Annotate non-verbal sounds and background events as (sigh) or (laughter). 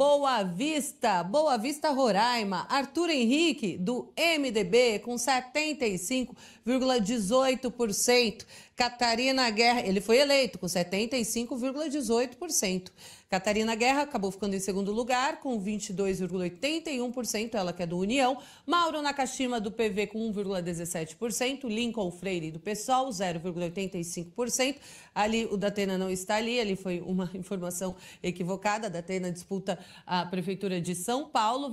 Boa Vista, Boa Vista Roraima, Arthur Henrique, do MDB, com 75,18%. Catarina Guerra, ele foi eleito com 75,18%. Catarina Guerra acabou ficando em segundo lugar com 22,81%, ela que é do União. Mauro Nakashima do PV com 1,17%, Lincoln Freire do PSOL 0,85%. Ali o Datena não está ali, ali foi uma (laughs) informação equivocada. A Datena disputa a prefeitura de São Paulo.